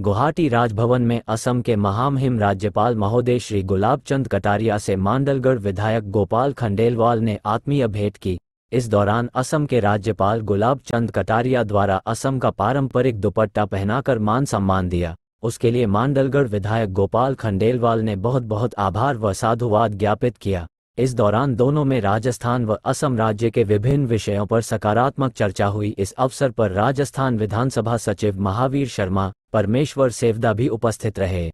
गुवाहाटी राजभवन में असम के महामहिम राज्यपाल महोदय श्री गुलाब चंद कटारिया से मांडलगढ़ विधायक गोपाल खंडेलवाल ने आत्मीय भेंट की इस दौरान असम के राज्यपाल गुलाब चंद कटारिया द्वारा असम का पारंपरिक दुपट्टा पहनाकर मान सम्मान दिया उसके लिए मांडलगढ़ विधायक गोपाल खंडेलवाल ने बहुत बहुत आभार व साधुवाद ज्ञापित किया इस दौरान दोनों में राजस्थान व असम राज्य के विभिन्न विषयों पर सकारात्मक चर्चा हुई इस अवसर पर राजस्थान विधानसभा सचिव महावीर शर्मा परमेश्वर सेवदा भी उपस्थित रहे